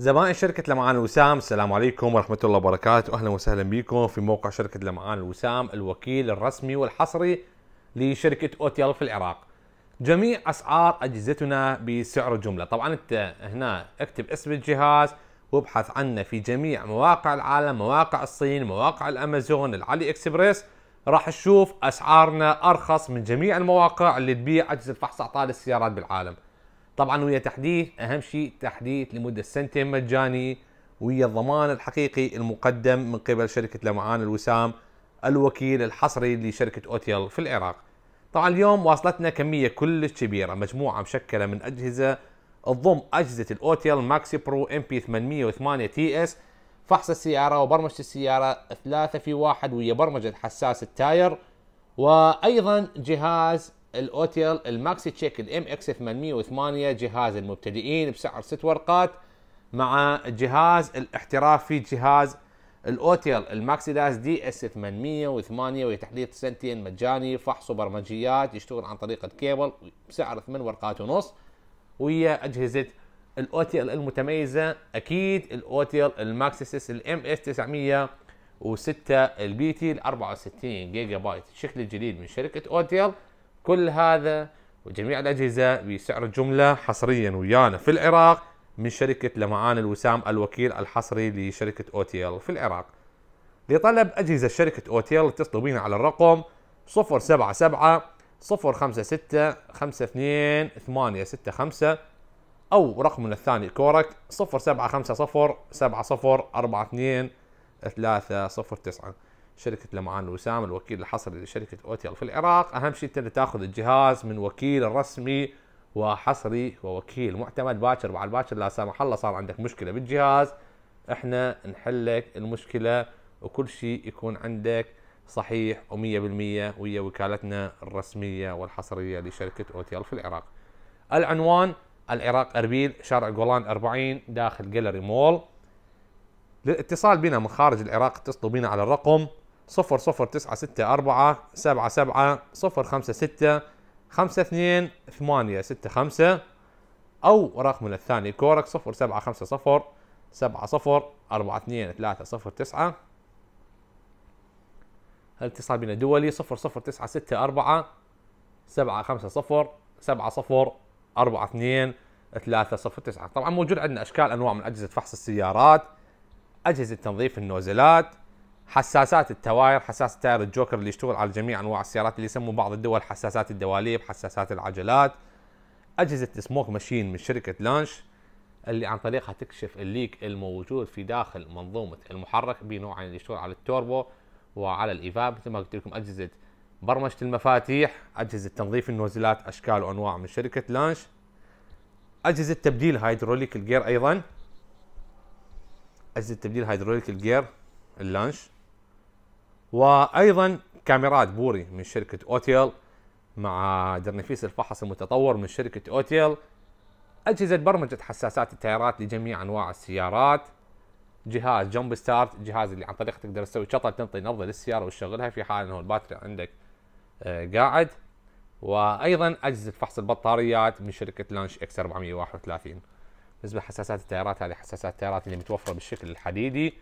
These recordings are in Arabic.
زبائن شركة لمعان الوسام السلام عليكم ورحمة الله وبركاته أهلا وسهلا بكم في موقع شركة لمعان الوسام الوكيل الرسمي والحصري لشركة أوتيل في العراق جميع أسعار أجهزتنا بسعر الجملة طبعا أنت هنا اكتب اسم الجهاز وابحث عنه في جميع مواقع العالم مواقع الصين مواقع الأمازون العلي إكسبريس راح تشوف أسعارنا أرخص من جميع المواقع اللي تبيع أجهزة فحص أعطال السيارات بالعالم طبعا ويا تحديث اهم شيء تحديث لمده سنتين مجاني ويا الضمان الحقيقي المقدم من قبل شركه لمعان الوسام الوكيل الحصري لشركه اوتيل في العراق. طبعا اليوم واصلتنا كميه كلش كبيره مجموعه مشكله من اجهزه تضم اجهزه الاوتيل ماكسي برو ام بي 808 تي اس فحص السياره وبرمجه السياره ثلاثة في واحد ويا برمجه حساس التاير وايضا جهاز الاوتيل الماكسي تشيك الام اكس 808 جهاز المبتدئين بسعر ست ورقات مع جهاز الاحترافي جهاز الاوتيل الماكسي داس دي اس 808 وتحديث سنتين مجاني فحص وبرمجيات يشتغل عن طريق الكيبل بسعر ثمان ورقات ونص ويا اجهزه الاوتيل المتميزه اكيد الاوتيل الماكسي الام اس 906 البي تي ال 64 جيجا بايت الشكل الجديد من شركه اوتيل كل هذا وجميع الأجهزة بسعر جملة حصريا ويانا في العراق من شركة لمعان الوسام الوكيل الحصري لشركة أوتيل في العراق لطلب أجهزة شركة أوتيل اتصلوا على الرقم 077 056 52 865 أو رقمنا الثاني كورك 0750 70 42 309 شركة لمعان الوسام الوكيل الحصري لشركة أوتيل في العراق أهم شيء أنت تاخذ الجهاز من وكيل رسمي وحصري ووكيل معتمد باكر بعد باكر لا سامح الله صار عندك مشكلة بالجهاز احنا نحلك المشكلة وكل شيء يكون عندك صحيح ومية بالمية ويا وكالتنا الرسمية والحصرية لشركة أوتيل في العراق العنوان العراق أربيل شارع جولان 40 داخل جالري مول للاتصال بنا من خارج العراق اتصلوا بنا على الرقم صفر صفر تسعة ستة أربعة سبعة سبعة صفر خمسة ستة خمسة اثنين ثمانية ستة خمسة أو رقمنا الثاني كورك صفر سبعة خمسة صفر سبعة صفر أربعة اثنين ثلاثة صفر تسعة الاتصال بنا دولي صفر صفر تسعة ستة أربعة سبعة خمسة صفر سبعة صفر أربعة اثنين ثلاثة صفر تسعة طبعا موجود عندنا أشكال أنواع من أجهزة فحص السيارات أجهزة تنظيف النوزلات حساسات التواير حساس التاير الجوكر اللي يشتغل على جميع انواع السيارات اللي يسموا بعض الدول حساسات الدواليب حساسات العجلات اجهزه سموك ماشين من شركه لانش اللي عن طريقها تكشف الليك الموجود في داخل منظومه المحرك بنوعين اللي يشتغل على التوربو وعلى الايفاب مثل ما قلت لكم اجهزه برمجه المفاتيح اجهزه تنظيف النوزلات اشكال وانواع من شركه لانش اجهزه تبديل هيدروليك الجير ايضا اجهزه تبديل هيدروليك الجير اللانش وايضا كاميرات بوري من شركه اوتيل مع درنفيس الفحص المتطور من شركه اوتيل اجهزه برمجه حساسات التيارات لجميع انواع السيارات جهاز جمب ستارت جهاز اللي عن طريقه تقدر تسوي شطر تنطي نبضه للسياره وتشغلها في حال انه الباتري عندك آه، قاعد وايضا اجهزه فحص البطاريات من شركه لانش اكس 431 بالنسبه لحساسات التيارات هذه حساسات التيارات اللي متوفره بالشكل الحديدي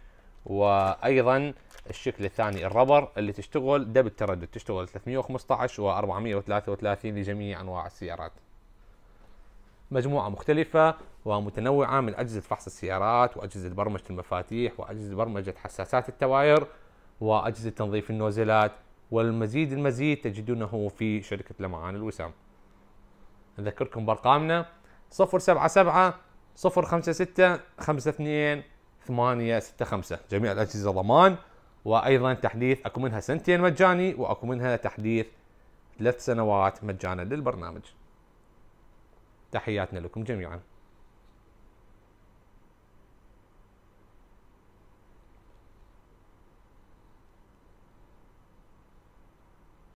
وايضا الشكل الثاني الربر اللي تشتغل دبل تردد تشتغل 315 و 433 لجميع انواع السيارات مجموعة مختلفة ومتنوعة من أجهزة فحص السيارات وأجهزة برمجة المفاتيح وأجهزة برمجة حساسات التواير وأجهزة تنظيف النوزلات والمزيد المزيد تجدونه في شركة لمعان الوسام نذكركم بأرقامنا 077 056 52 ثمانية ستة خمسة جميع الاجهزه ضمان وايضا تحديث اكو منها سنتين مجاني واكو منها تحديث ثلاث سنوات مجانا للبرنامج تحياتنا لكم جميعا